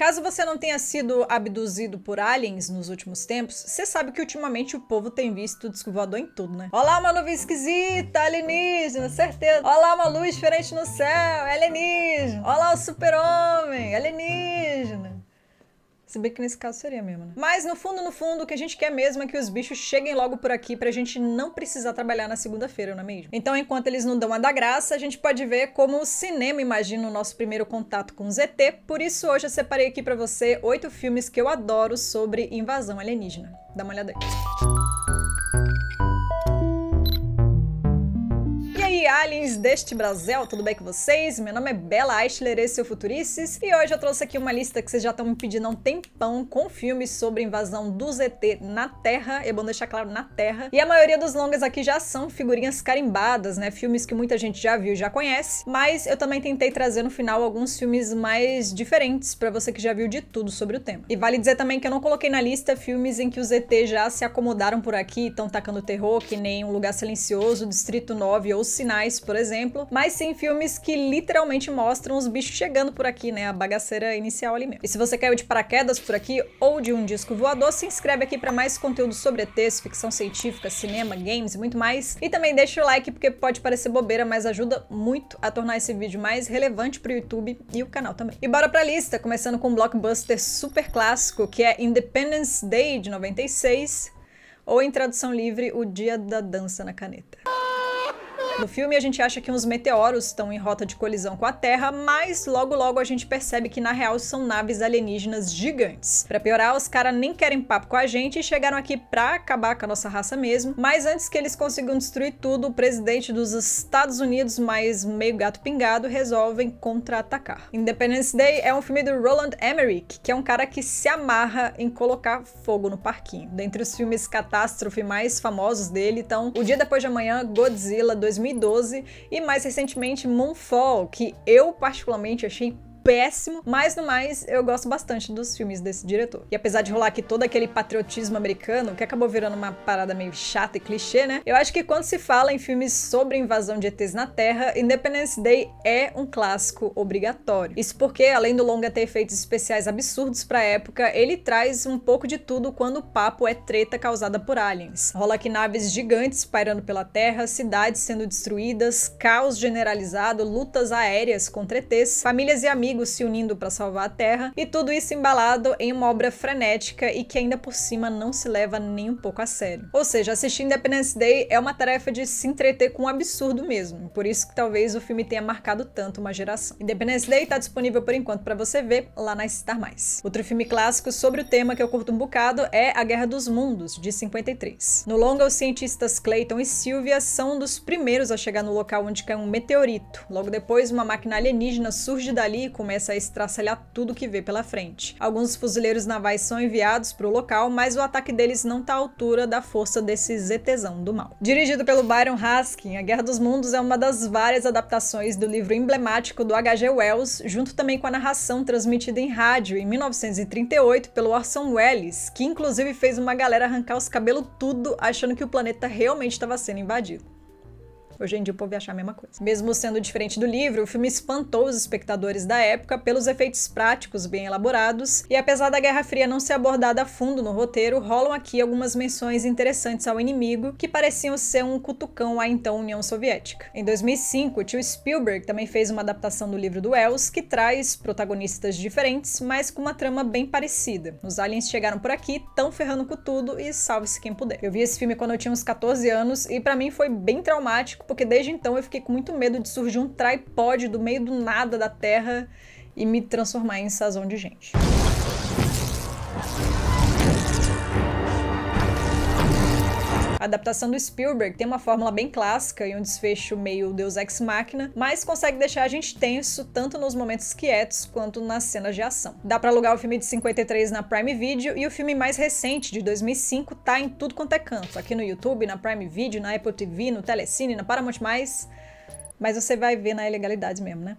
Caso você não tenha sido abduzido por aliens nos últimos tempos, você sabe que ultimamente o povo tem visto disco voador em tudo, né? Olá, uma nuvem esquisita, alienígena, certeza. Olá, uma luz diferente no céu, alienígena. Olá, o super-homem, alienígena. Se bem que nesse caso seria mesmo, né? Mas no fundo, no fundo, o que a gente quer mesmo é que os bichos cheguem logo por aqui pra gente não precisar trabalhar na segunda-feira, não é mesmo? Então, enquanto eles não dão a da graça, a gente pode ver como o cinema imagina o nosso primeiro contato com o ZT. Por isso, hoje eu separei aqui pra você oito filmes que eu adoro sobre invasão alienígena. Dá uma olhada aí. aliens deste Brasil, tudo bem com vocês? Meu nome é Bela Eichler, esse é o Futurices, e hoje eu trouxe aqui uma lista que vocês já estão me pedindo há um tempão, com filmes sobre invasão do ZT na Terra, é bom deixar claro, na Terra, e a maioria dos longas aqui já são figurinhas carimbadas, né, filmes que muita gente já viu e já conhece, mas eu também tentei trazer no final alguns filmes mais diferentes para você que já viu de tudo sobre o tema. E vale dizer também que eu não coloquei na lista filmes em que os ZT já se acomodaram por aqui, estão tacando terror, que nem Um Lugar Silencioso, Distrito 9 ou Sinal por exemplo, mas sim filmes que literalmente mostram os bichos chegando por aqui, né? A bagaceira inicial ali mesmo. E se você caiu de paraquedas por aqui ou de um disco voador, se inscreve aqui para mais conteúdo sobre ETs, ficção científica, cinema, games e muito mais. E também deixa o like porque pode parecer bobeira, mas ajuda muito a tornar esse vídeo mais relevante pro YouTube e o canal também. E bora pra lista, começando com um blockbuster super clássico que é Independence Day de 96, ou em tradução livre, O Dia da Dança na Caneta. No filme, a gente acha que uns meteoros estão em rota de colisão com a Terra, mas logo logo a gente percebe que na real são naves alienígenas gigantes. Para piorar, os caras nem querem papo com a gente e chegaram aqui pra acabar com a nossa raça mesmo. Mas antes que eles consigam destruir tudo, o presidente dos Estados Unidos, mais meio gato pingado, resolvem contra-atacar. Independence Day é um filme do Roland Emmerich, que é um cara que se amarra em colocar fogo no parquinho. Dentre os filmes catástrofe mais famosos dele estão O Dia Depois de Amanhã, Godzilla 2000 2012 e mais recentemente Moonfall, que eu particularmente achei péssimo, mas no mais eu gosto bastante dos filmes desse diretor. E apesar de rolar aqui todo aquele patriotismo americano, que acabou virando uma parada meio chata e clichê, né? Eu acho que quando se fala em filmes sobre invasão de ETs na Terra, Independence Day é um clássico obrigatório. Isso porque, além do longa ter efeitos especiais absurdos pra época, ele traz um pouco de tudo quando o papo é treta causada por aliens. Rola aqui naves gigantes pairando pela Terra, cidades sendo destruídas, caos generalizado, lutas aéreas contra ETs, famílias e amigos inimigos se unindo para salvar a Terra, e tudo isso embalado em uma obra frenética e que ainda por cima não se leva nem um pouco a sério. Ou seja, assistir Independence Day é uma tarefa de se entreter com um absurdo mesmo, por isso que talvez o filme tenha marcado tanto uma geração. Independence Day está disponível por enquanto para você ver lá na Star+. Mais. Outro filme clássico sobre o tema que eu curto um bocado é A Guerra dos Mundos, de 53. No longa, os cientistas Clayton e Sylvia são um dos primeiros a chegar no local onde cai um meteorito. Logo depois, uma máquina alienígena surge dali começa a estraçalhar tudo que vê pela frente. Alguns fuzileiros navais são enviados para o local, mas o ataque deles não está à altura da força desse ZTzão do mal. Dirigido pelo Byron Haskin, A Guerra dos Mundos é uma das várias adaptações do livro emblemático do H.G. Wells, junto também com a narração transmitida em rádio em 1938 pelo Orson Welles, que inclusive fez uma galera arrancar os cabelos tudo achando que o planeta realmente estava sendo invadido. Hoje em dia o povo ia achar a mesma coisa. Mesmo sendo diferente do livro, o filme espantou os espectadores da época pelos efeitos práticos bem elaborados, e apesar da Guerra Fria não ser abordada a fundo no roteiro, rolam aqui algumas menções interessantes ao inimigo que pareciam ser um cutucão à então União Soviética. Em 2005, o tio Spielberg também fez uma adaptação do livro do Wells que traz protagonistas diferentes, mas com uma trama bem parecida. Os aliens chegaram por aqui, tão ferrando com tudo e salve-se quem puder. Eu vi esse filme quando eu tinha uns 14 anos e para mim foi bem traumático porque desde então eu fiquei com muito medo de surgir um tripode do meio do nada da Terra e me transformar em sazão de gente. A adaptação do Spielberg tem uma fórmula bem clássica e um desfecho meio Deus Ex Machina, mas consegue deixar a gente tenso tanto nos momentos quietos quanto nas cenas de ação. Dá para alugar o filme de 53 na Prime Video e o filme mais recente, de 2005, tá em tudo quanto é canto, aqui no YouTube, na Prime Video, na Apple TV, no Telecine, na Paramount+, mas você vai ver na ilegalidade mesmo, né?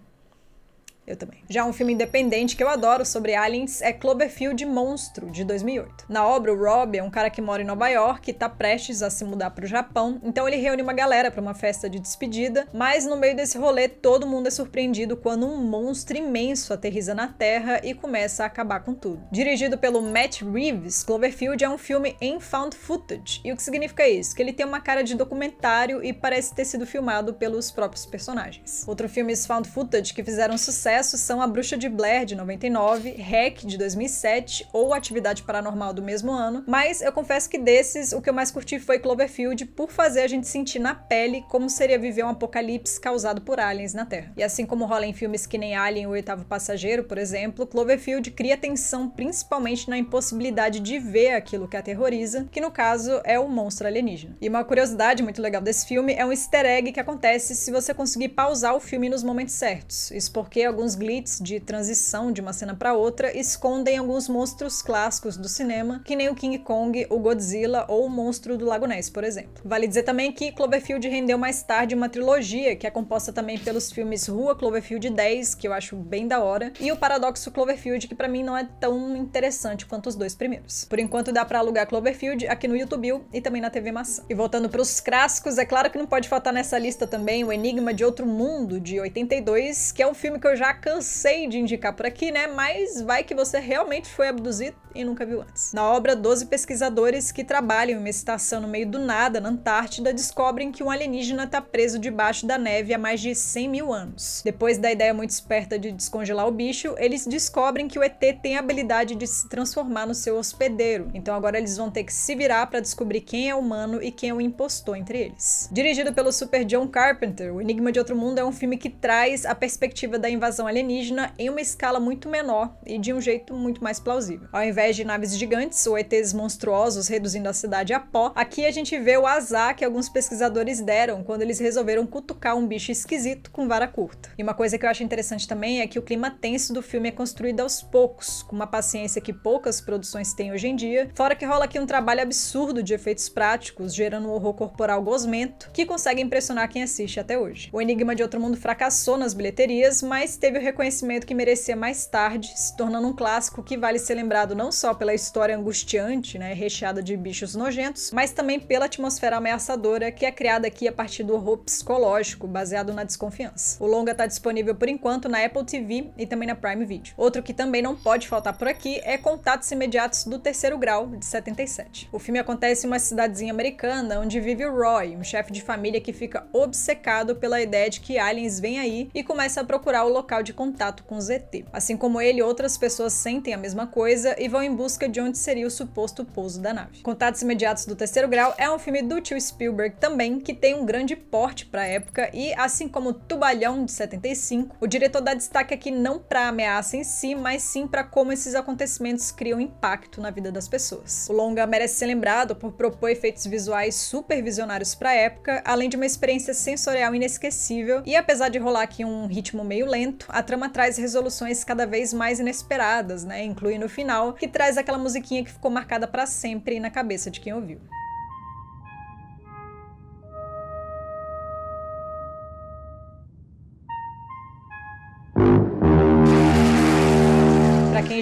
Eu também. Já um filme independente que eu adoro sobre aliens é Cloverfield Monstro, de 2008. Na obra, o Rob é um cara que mora em Nova York e tá prestes a se mudar para o Japão, então ele reúne uma galera para uma festa de despedida, mas no meio desse rolê todo mundo é surpreendido quando um monstro imenso aterriza na Terra e começa a acabar com tudo. Dirigido pelo Matt Reeves, Cloverfield é um filme em found footage. E o que significa isso? Que ele tem uma cara de documentário e parece ter sido filmado pelos próprios personagens. Outro filme found footage que fizeram sucesso são A Bruxa de Blair, de 99, Hack, de 2007, ou Atividade Paranormal do mesmo ano, mas eu confesso que desses, o que eu mais curti foi Cloverfield, por fazer a gente sentir na pele como seria viver um apocalipse causado por aliens na Terra. E assim como rola em filmes que nem Alien ou Oitavo Passageiro, por exemplo, Cloverfield cria tensão principalmente na impossibilidade de ver aquilo que aterroriza, que no caso é o monstro alienígena. E uma curiosidade muito legal desse filme é um easter egg que acontece se você conseguir pausar o filme nos momentos certos. Isso porque alguns alguns glitches de transição de uma cena para outra escondem alguns monstros clássicos do cinema, que nem o King Kong, o Godzilla ou o Monstro do Lago Ness, por exemplo. Vale dizer também que Cloverfield rendeu mais tarde uma trilogia, que é composta também pelos filmes Rua Cloverfield 10, que eu acho bem da hora, e o Paradoxo Cloverfield, que para mim não é tão interessante quanto os dois primeiros. Por enquanto dá para alugar Cloverfield aqui no YouTube e também na TV Maçã. E voltando para os clássicos, é claro que não pode faltar nessa lista também o Enigma de Outro Mundo, de 82, que é um filme que eu já cansei de indicar por aqui, né? Mas vai que você realmente foi abduzido e nunca viu antes. Na obra, 12 pesquisadores que trabalham em uma estação no meio do nada, na Antártida, descobrem que um alienígena está preso debaixo da neve há mais de 100 mil anos. Depois da ideia muito esperta de descongelar o bicho, eles descobrem que o ET tem a habilidade de se transformar no seu hospedeiro. Então agora eles vão ter que se virar para descobrir quem é humano e quem é o impostor entre eles. Dirigido pelo super John Carpenter, O Enigma de Outro Mundo é um filme que traz a perspectiva da invasão invasão alienígena em uma escala muito menor e de um jeito muito mais plausível. Ao invés de naves gigantes ou ETs monstruosos reduzindo a cidade a pó, aqui a gente vê o azar que alguns pesquisadores deram quando eles resolveram cutucar um bicho esquisito com vara curta. E uma coisa que eu acho interessante também é que o clima tenso do filme é construído aos poucos, com uma paciência que poucas produções têm hoje em dia, fora que rola aqui um trabalho absurdo de efeitos práticos, gerando um horror corporal gosmento que consegue impressionar quem assiste até hoje. O Enigma de Outro Mundo fracassou nas bilheterias, mas teve teve o reconhecimento que merecia mais tarde, se tornando um clássico que vale ser lembrado não só pela história angustiante, né, recheada de bichos nojentos, mas também pela atmosfera ameaçadora que é criada aqui a partir do horror psicológico, baseado na desconfiança. O longa está disponível por enquanto na Apple TV e também na Prime Video. Outro que também não pode faltar por aqui é Contatos Imediatos do Terceiro Grau, de 77. O filme acontece em uma cidadezinha americana onde vive o Roy, um chefe de família que fica obcecado pela ideia de que aliens vêm aí e começa a procurar o local de contato com ZT. Assim como ele, outras pessoas sentem a mesma coisa e vão em busca de onde seria o suposto pouso da nave. Contatos Imediatos do Terceiro Grau é um filme do tio Spielberg também, que tem um grande porte para a época e, assim como Tubalhão de 75, o diretor dá destaque aqui não para a ameaça em si, mas sim para como esses acontecimentos criam impacto na vida das pessoas. O longa merece ser lembrado por propor efeitos visuais super visionários para a época, além de uma experiência sensorial inesquecível e apesar de rolar aqui um ritmo meio lento, a trama traz resoluções cada vez mais inesperadas, né? Incluindo o final, que traz aquela musiquinha que ficou marcada para sempre na cabeça de quem ouviu.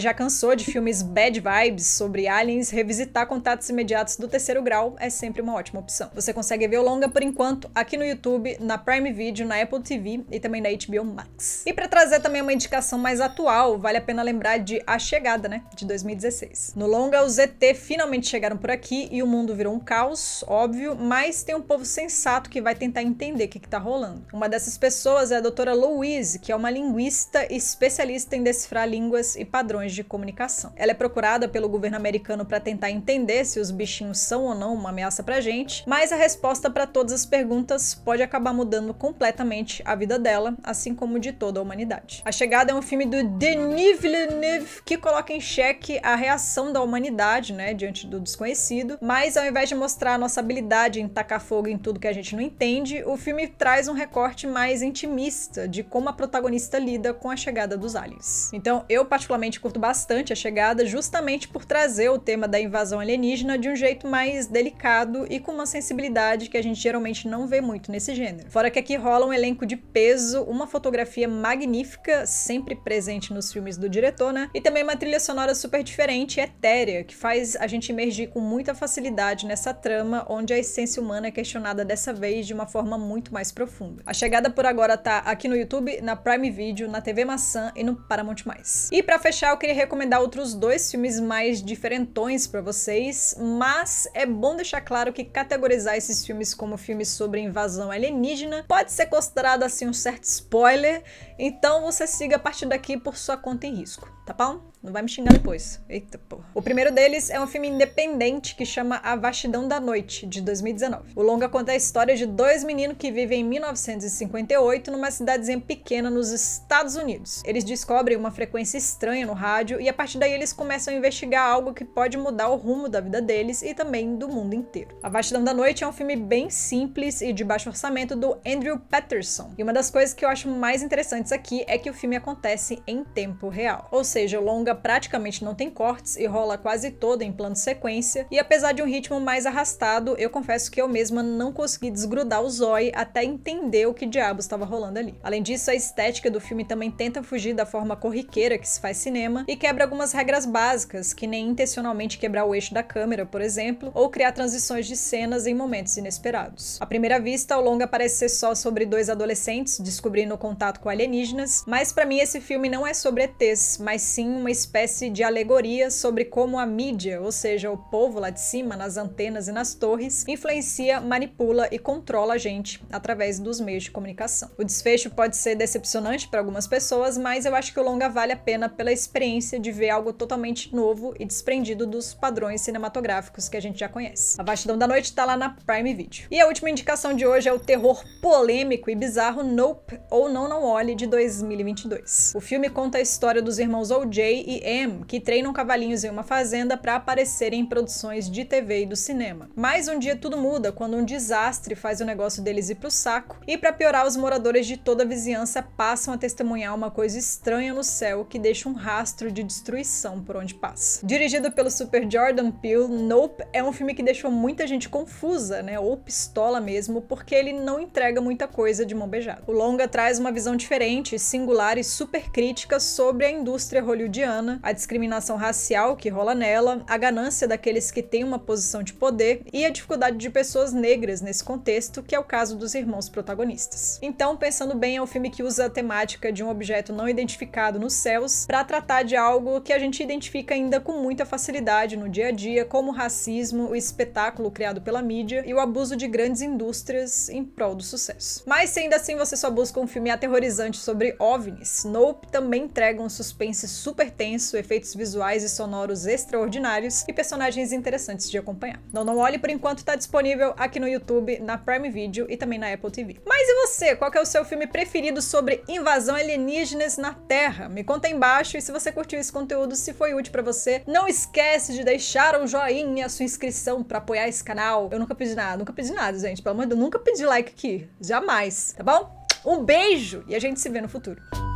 já cansou de filmes bad vibes sobre aliens, revisitar contatos imediatos do terceiro grau é sempre uma ótima opção. Você consegue ver o longa por enquanto aqui no YouTube, na Prime Video, na Apple TV e também na HBO Max. E para trazer também uma indicação mais atual, vale a pena lembrar de A Chegada, né, de 2016. No longa, os ET finalmente chegaram por aqui e o mundo virou um caos, óbvio, mas tem um povo sensato que vai tentar entender o que, que tá rolando. Uma dessas pessoas é a doutora Louise, que é uma linguista especialista em decifrar línguas e padrões de comunicação. Ela é procurada pelo governo americano para tentar entender se os bichinhos são ou não uma ameaça pra gente, mas a resposta para todas as perguntas pode acabar mudando completamente a vida dela, assim como de toda a humanidade. A Chegada é um filme do Denis Villeneuve que coloca em xeque a reação da humanidade, né, diante do desconhecido, mas ao invés de mostrar a nossa habilidade em tacar fogo em tudo que a gente não entende, o filme traz um recorte mais intimista de como a protagonista lida com a chegada dos aliens. Então, eu particularmente curto bastante a chegada, justamente por trazer o tema da invasão alienígena de um jeito mais delicado e com uma sensibilidade que a gente geralmente não vê muito nesse gênero. Fora que aqui rola um elenco de peso, uma fotografia magnífica, sempre presente nos filmes do diretor, né? E também uma trilha sonora super diferente, etérea, que faz a gente emergir com muita facilidade nessa trama, onde a essência humana é questionada dessa vez de uma forma muito mais profunda. A chegada por agora tá aqui no YouTube, na Prime Video, na TV Maçã e no Paramount+. E para fechar, eu queria queria recomendar outros dois filmes mais diferentões para vocês, mas é bom deixar claro que categorizar esses filmes como filmes sobre invasão alienígena pode ser considerado assim um certo spoiler, então você siga a partir daqui por sua conta em risco tá bom? Não vai me xingar depois. Eita porra. O primeiro deles é um filme independente que chama A Vastidão da Noite, de 2019. O longa conta a história de dois meninos que vivem em 1958 numa cidadezinha pequena nos Estados Unidos. Eles descobrem uma frequência estranha no rádio e a partir daí eles começam a investigar algo que pode mudar o rumo da vida deles e também do mundo inteiro. A Vastidão da Noite é um filme bem simples e de baixo orçamento do Andrew Patterson. E uma das coisas que eu acho mais interessantes aqui é que o filme acontece em tempo real. Ou seja, seja longa, praticamente não tem cortes e rola quase toda em plano sequência, e apesar de um ritmo mais arrastado, eu confesso que eu mesma não consegui desgrudar o zói até entender o que diabos estava rolando ali. Além disso, a estética do filme também tenta fugir da forma corriqueira que se faz cinema e quebra algumas regras básicas, que nem intencionalmente quebrar o eixo da câmera, por exemplo, ou criar transições de cenas em momentos inesperados. À primeira vista, o longa parece ser só sobre dois adolescentes descobrindo o contato com alienígenas, mas para mim esse filme não é sobre ETs, mas sim uma espécie de alegoria sobre como a mídia, ou seja, o povo lá de cima, nas antenas e nas torres, influencia, manipula e controla a gente através dos meios de comunicação. O desfecho pode ser decepcionante para algumas pessoas, mas eu acho que o longa vale a pena pela experiência de ver algo totalmente novo e desprendido dos padrões cinematográficos que a gente já conhece. A Vastidão da Noite tá lá na Prime Video. E a última indicação de hoje é o terror polêmico e bizarro Nope ou Não Não Olhe de 2022. O filme conta a história dos irmãos irmãos O.J. e M, que treinam cavalinhos em uma fazenda para aparecerem em produções de TV e do cinema. Mas um dia tudo muda quando um desastre faz o negócio deles ir pro saco, e para piorar, os moradores de toda a vizinhança passam a testemunhar uma coisa estranha no céu que deixa um rastro de destruição por onde passa. Dirigido pelo Super Jordan Peele, Nope é um filme que deixou muita gente confusa, né, ou pistola mesmo, porque ele não entrega muita coisa de mão beijada. O longa traz uma visão diferente, singular e super crítica sobre a indústria cultura hollywoodiana, a discriminação racial que rola nela, a ganância daqueles que têm uma posição de poder e a dificuldade de pessoas negras nesse contexto, que é o caso dos irmãos protagonistas. Então, pensando bem, é um filme que usa a temática de um objeto não identificado nos céus para tratar de algo que a gente identifica ainda com muita facilidade no dia a dia, como o racismo, o espetáculo criado pela mídia e o abuso de grandes indústrias em prol do sucesso. Mas se ainda assim você só busca um filme aterrorizante sobre OVNIs, Nope também entrega um suspense super tenso, efeitos visuais e sonoros extraordinários e personagens interessantes de acompanhar. Não Não Olhe, por enquanto, está disponível aqui no YouTube, na Prime Video e também na Apple TV. Mas e você? Qual é o seu filme preferido sobre invasão alienígenas na Terra? Me conta aí embaixo e se você curtiu esse conteúdo, se foi útil para você, não esquece de deixar um joinha, a sua inscrição para apoiar esse canal. Eu nunca pedi nada, nunca pedi nada, gente. Pelo amor de Deus, nunca pedi like aqui. Jamais, tá bom? Um beijo e a gente se vê no futuro.